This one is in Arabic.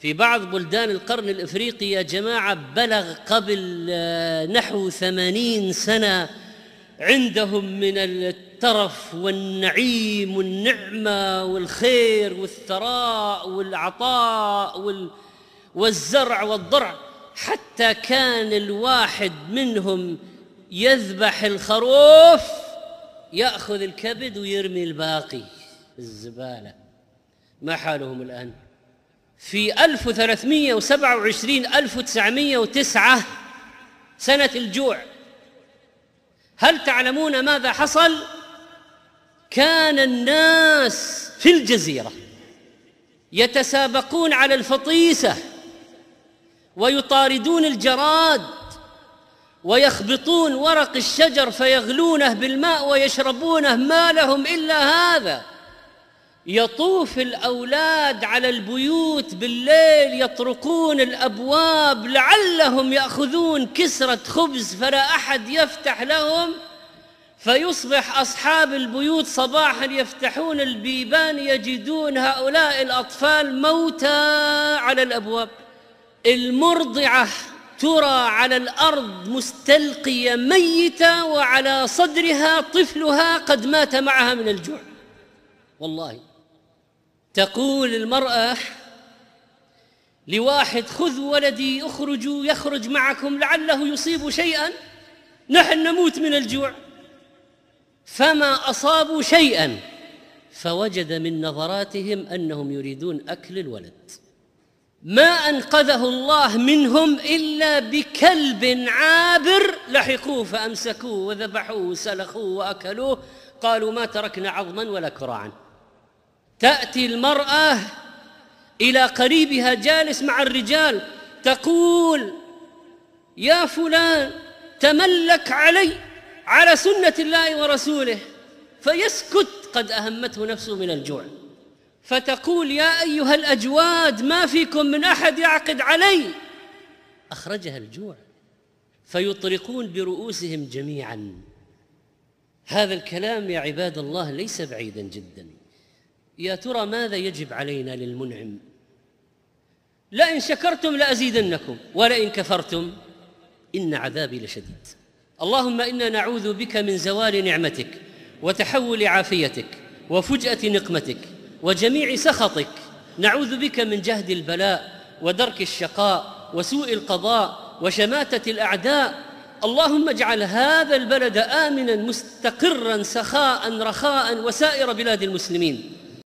في بعض بلدان القرن الإفريقي يا جماعة بلغ قبل آه، نحو ثمانين سنة عندهم من الترف والنعيم والنعمة والخير والثراء والعطاء وال... والزرع والضرع حتى كان الواحد منهم يذبح الخروف يأخذ الكبد ويرمي الباقي الزبالة ما حالهم الآن؟ في 1327 1909 سنة الجوع هل تعلمون ماذا حصل؟ كان الناس في الجزيرة يتسابقون على الفطيسة ويطاردون الجراد ويخبطون ورق الشجر فيغلونه بالماء ويشربونه ما لهم إلا هذا يطوف الاولاد على البيوت بالليل يطرقون الابواب لعلهم ياخذون كسره خبز فلا احد يفتح لهم فيصبح اصحاب البيوت صباحا يفتحون البيبان يجدون هؤلاء الاطفال موتى على الابواب المرضعه ترى على الارض مستلقيه ميته وعلى صدرها طفلها قد مات معها من الجوع والله تقول المرأة لواحد خذ ولدي اخرجوا يخرج معكم لعله يصيب شيئا نحن نموت من الجوع فما أصابوا شيئا فوجد من نظراتهم أنهم يريدون أكل الولد ما أنقذه الله منهم إلا بكلب عابر لحقوه فأمسكوه وذبحوه وسلخوه وأكلوه قالوا ما تركنا عظما ولا كراعا تأتي المرأة إلى قريبها جالس مع الرجال تقول يا فلان تملك علي على سنة الله ورسوله فيسكت قد أهمته نفسه من الجوع فتقول يا أيها الأجواد ما فيكم من أحد يعقد علي أخرجها الجوع فيطرقون برؤوسهم جميعا هذا الكلام يا عباد الله ليس بعيدا جدا يا ترى ماذا يجب علينا للمنعم لئن شكرتم لازيدنكم ولئن كفرتم ان عذابي لشديد اللهم انا نعوذ بك من زوال نعمتك وتحول عافيتك وفجاه نقمتك وجميع سخطك نعوذ بك من جهد البلاء ودرك الشقاء وسوء القضاء وشماته الاعداء اللهم اجعل هذا البلد امنا مستقرا سخاء رخاء وسائر بلاد المسلمين